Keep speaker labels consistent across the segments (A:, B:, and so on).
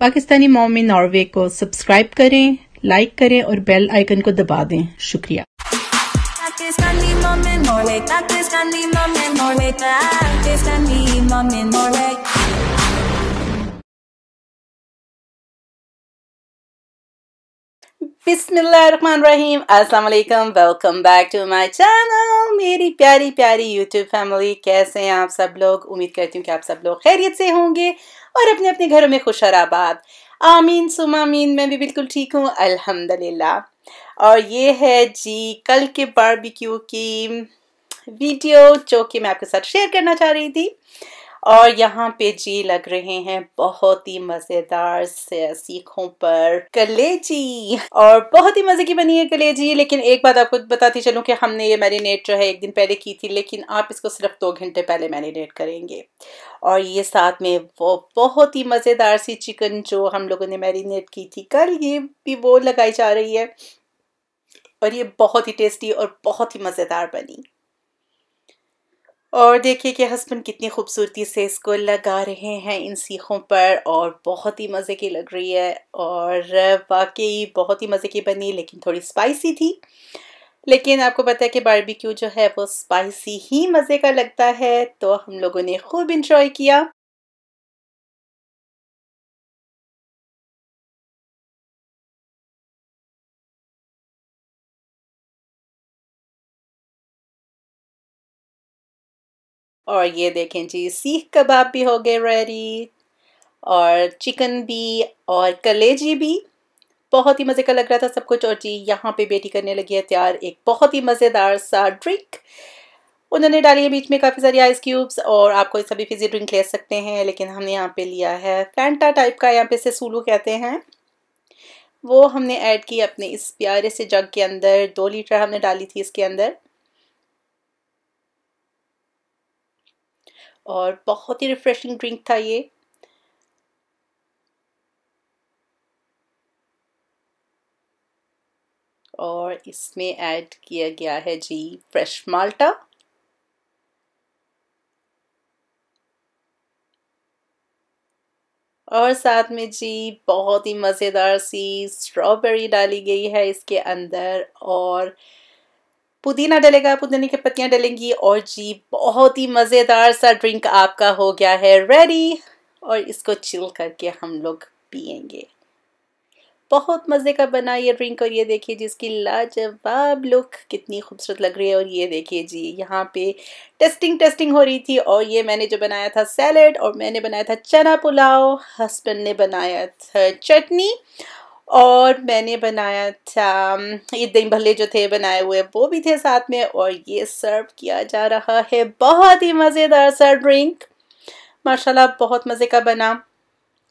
A: Pakistani mommy Norway को subscribe करें like करें और बेल आइकन को दबा दें शुक्रिया रहीम अस्सलाम वालेकुम welcome back to my channel मेरी प्यारी प्यारी यूट्यूब फैमिली कैसे हैं आप सब लोग उम्मीद करती हूँ कि आप सब लोग खैरियत से होंगे और अपने अपने घरों में आबाद आमीन सुम आमीन मैं भी बिल्कुल ठीक हूँ अल्हम्दुलिल्लाह और ये है जी कल के बारबेक्यू की वीडियो जो कि मैं आपके साथ शेयर करना चाह रही थी और यहाँ पे जी लग रहे हैं बहुत ही मजेदार से सीखों पर कलेजी और बहुत ही मजे की बनी है कलेजी लेकिन एक बात आपको बताती चलूँ कि हमने ये मैरिनेट जो है एक दिन पहले की थी लेकिन आप इसको सिर्फ दो घंटे पहले मैरिनेट करेंगे और ये साथ में वो बहुत ही मज़ेदार सी चिकन जो हम लोगों ने मैरिनेट की थी कल ये भी वो लगाई जा रही है और ये बहुत ही टेस्टी और बहुत ही मज़ेदार बनी और देखिए कि हस्बैंड कितनी खूबसूरती से इसको लगा रहे हैं इन सीखों पर और बहुत ही मज़े की लग रही है और वाकई बहुत ही मज़े की बनी लेकिन थोड़ी स्पाइसी थी लेकिन आपको पता है कि बारबेक्यू जो है वो स्पाइसी ही मज़े का लगता है तो हम लोगों ने खूब इंजॉय किया और ये देखें जी सीख कबाब भी हो गए रेडी और चिकन भी और कलेजी भी बहुत ही मज़े का लग रहा था सब कुछ और जी यहाँ पे बेटी करने लगी है तैयार एक बहुत ही मज़ेदार सा ड्रिंक उन्होंने डाली है बीच में काफ़ी सारी आइस क्यूब्स और आपको ये सभी फिजी ड्रिंक ले सकते हैं लेकिन हमने यहाँ पे लिया है फैंटा टाइप का यहाँ पे से सूलू कहते हैं वो हमने ऐड की अपने इस प्यारे से जग के अंदर दो लीटर हमने डाली थी इसके अंदर और बहुत ही रिफ़्रेशिंग ड्रिंक था ये और इसमें ऐड किया गया है जी फ्रेश माल्टा और साथ में जी बहुत ही मज़ेदार सी स्ट्रॉबेरी डाली गई है इसके अंदर और पुदीना डलेगा पुदीने की पत्तियां डलेंगी और जी बहुत ही मज़ेदार सा ड्रिंक आपका हो गया है रेडी और इसको चिल करके हम लोग पियेंगे बहुत मज़े का बना ये ड्रिंक और ये देखिए जी इसकी लाजवाब लुक कितनी खूबसूरत लग रही है और ये देखिए जी यहाँ पे टेस्टिंग टेस्टिंग हो रही थी और ये मैंने जो बनाया था सैलड और मैंने बनाया था चना पुलाव हस्बैंड ने बनाया था चटनी और मैंने बनाया था ये दही भल्ले जो थे बनाए हुए वो भी थे साथ में और ये सर्व किया जा रहा है बहुत ही मज़ेदार सा ड्रिंक माशाल्लाह बहुत मज़े का बना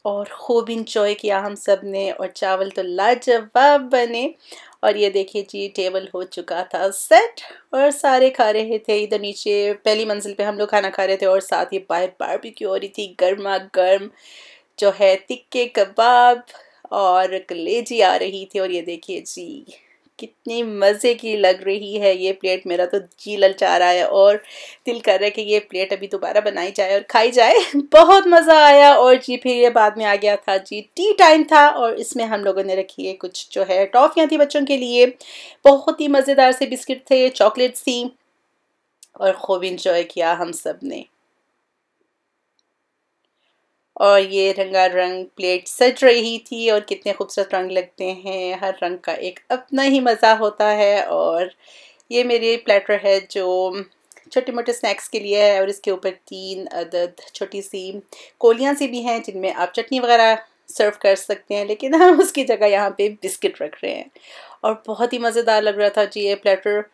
A: और खूब इंजॉय किया हम सब ने और चावल तो लाजवाब बने और ये देखिए जी टेबल हो चुका था सेट और सारे खा रहे थे इधर नीचे पहली मंजिल पे हम लोग खाना खा रहे थे और साथ ही बाहर बारबेक्यू हो रही थी गर्मा गर्म जो है तिक्के कबाब और कलेजी आ रही थी और ये देखिए जी कितनी मज़े की लग रही है ये प्लेट मेरा तो जी ललचा रहा है और दिल कर रहा है कि ये प्लेट अभी दोबारा बनाई जाए और खाई जाए बहुत मज़ा आया और जी फिर ये बाद में आ गया था जी टी टाइम था और इसमें हम लोगों ने रखी है कुछ जो है टॉफ़ियाँ थी बच्चों के लिए बहुत ही मज़ेदार से बिस्किट थे चॉकलेट्स थी और खूब इंजॉय किया हम सब ने और ये रंगा रंग प्लेट सज रही थी और कितने खूबसूरत रंग लगते हैं हर रंग का एक अपना ही मज़ा होता है और ये मेरे प्लेटर है जो छोटे मोटे स्नैक्स के लिए है और इसके ऊपर तीन अदद छोटी सी कोलियाँ सी भी हैं जिनमें आप चटनी वगैरह सर्व कर सकते हैं लेकिन हम उसकी जगह यहाँ पे बिस्किट रख रहे हैं और बहुत ही मज़ेदार लग रहा था जी ये प्लेटर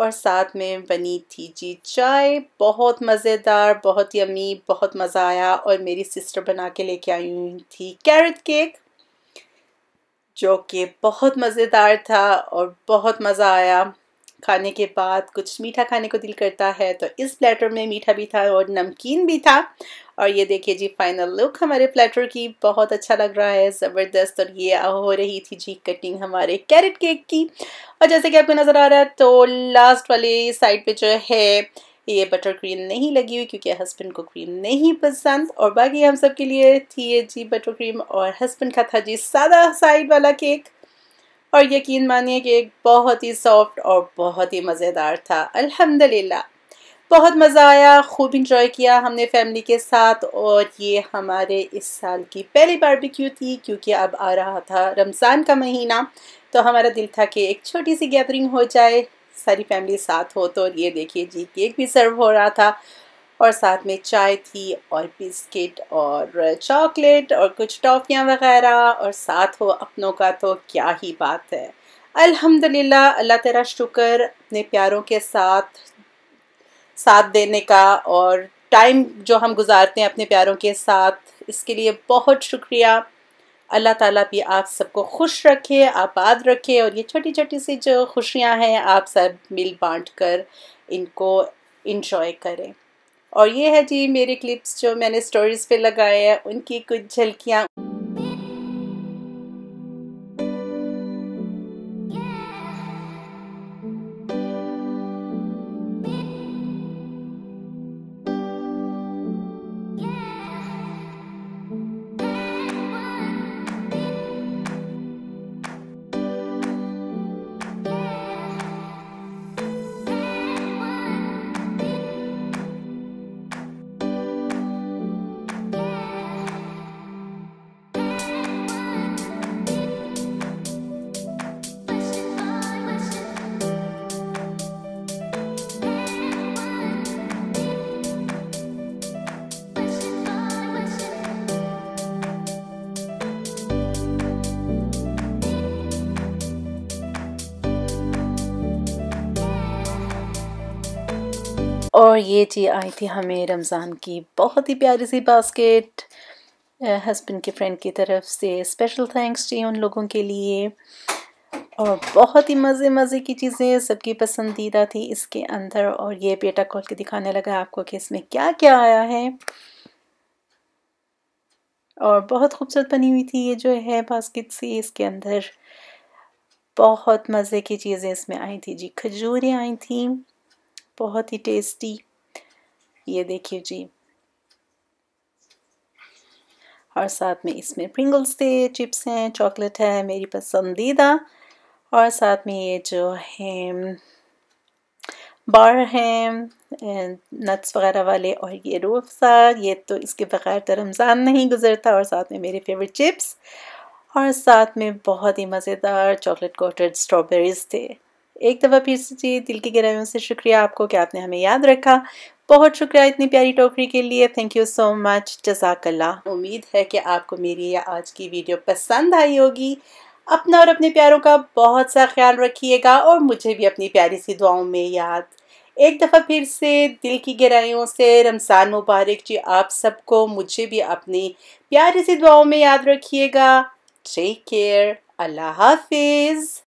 A: और साथ में बनी थी जी चाय बहुत मज़ेदार बहुत यमी बहुत मज़ा आया और मेरी सिस्टर बना के लेके आई हुई थी कैरेट केक जो कि बहुत मज़ेदार था और बहुत मज़ा आया खाने के बाद कुछ मीठा खाने को दिल करता है तो इस प्लेटर में मीठा भी था और नमकीन भी था और ये देखिए जी फाइनल लुक हमारे प्लेटर की बहुत अच्छा लग रहा है ज़बरदस्त और ये हो रही थी जी कटिंग हमारे कैरेट केक की और जैसे कि आपको नज़र आ रहा है तो लास्ट वाली साइड पे जो है ये बटर क्रीम नहीं लगी हुई क्योंकि हस्बैंड को क्रीम नहीं पसंद और बाकी हम सब के लिए थी ये जी बटर क्रीम और हस्बैंड का था जी सादा साइड वाला केक और यकीन मानिए कि एक बहुत ही सॉफ्ट और बहुत ही मज़ेदार था अल्हम्दुलिल्लाह बहुत मज़ा आया खूब इंजॉय किया हमने फैमिली के साथ और ये हमारे इस साल की पहली बारबेक्यू थी क्योंकि अब आ रहा था रमज़ान का महीना तो हमारा दिल था कि एक छोटी सी गैदरिंग हो जाए सारी फैमिली साथ हो तो ये देखिए जी केक भी सर्व हो रहा था और साथ में चाय थी और बिस्किट और चॉकलेट और कुछ टॉफियाँ वगैरह और साथ हो अपनों का तो क्या ही बात है अल्हम्दुलिल्लाह अल्लाह तेरा शुक्र अपने प्यारों के साथ साथ देने का और टाइम जो हम गुजारते हैं अपने प्यारों के साथ इसके लिए बहुत शुक्रिया अल्लाह ताला भी आप सबको खुश रखे आबाद रखे और ये छोटी छोटी सी जो खुशियाँ हैं आप सब मिल बांट कर इनको इन्जॉय करें और ये है जी मेरे क्लिप्स जो मैंने स्टोरीज़ पे लगाए हैं उनकी कुछ झलकियाँ और ये जी आई थी हमें रमज़ान की बहुत ही प्यारी सी बास्केट हस्बैंड के फ्रेंड की तरफ से स्पेशल थैंक्स थी उन लोगों के लिए और बहुत ही मज़े मज़े की चीज़ें सबकी पसंदीदा थी इसके अंदर और ये बेटा खोल के दिखाने लगा आपको कि इसमें क्या क्या आया है और बहुत खूबसूरत बनी हुई थी ये जो है बास्केट सी इसके अंदर बहुत मज़े की चीज़ें इसमें आई थी जी खजूरें आई थी बहुत ही टेस्टी ये देखिए जी और साथ में इसमें प्रिंगल्स थे चिप्स हैं चॉकलेट है मेरी पसंदीदा और साथ में ये जो है बार हैं नट्स वगैरह वाले और ये रूफसा ये तो इसके बगैर तो रमज़ान नहीं गुजरता और साथ में मेरे फेवरेट चिप्स और साथ में बहुत ही मज़ेदार चॉकलेट कोटेड स्ट्रॉबेरीज थे एक दफ़ा फिर से जी दिल की गहराइयों से शुक्रिया आपको कि आपने हमें याद रखा बहुत शुक्रिया इतनी प्यारी टोकरी के लिए थैंक यू सो मच जजाकल्ला उम्मीद है कि आपको मेरी यह आज की वीडियो पसंद आई होगी अपना और अपने प्यारों का बहुत सा ख्याल रखिएगा और मुझे भी अपनी प्यारी सी दुआओं में याद एक दफ़ा फिर से दिल की गहराइयों से रमज़ान मुबारक जी आप सबको मुझे भी अपनी प्यारी सी दुआओं में याद रखिएगा टेक केयर अल्लाह हाफिज़